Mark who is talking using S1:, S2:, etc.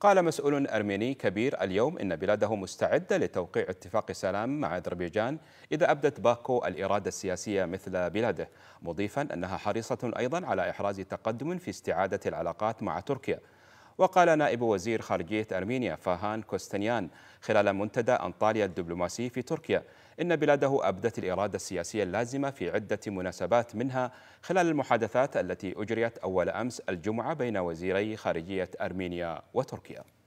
S1: قال مسؤول أرميني كبير اليوم إن بلاده مستعدة لتوقيع اتفاق سلام مع أذربيجان إذا أبدت باكو الإرادة السياسية مثل بلاده مضيفا أنها حريصة أيضا على إحراز تقدم في استعادة العلاقات مع تركيا وقال نائب وزير خارجية أرمينيا فاهان كوستنيان خلال منتدى أنطاليا الدبلوماسي في تركيا إن بلاده أبدت الإرادة السياسية اللازمة في عدة مناسبات منها خلال المحادثات التي أجريت أول أمس الجمعة بين وزيري خارجية أرمينيا وتركيا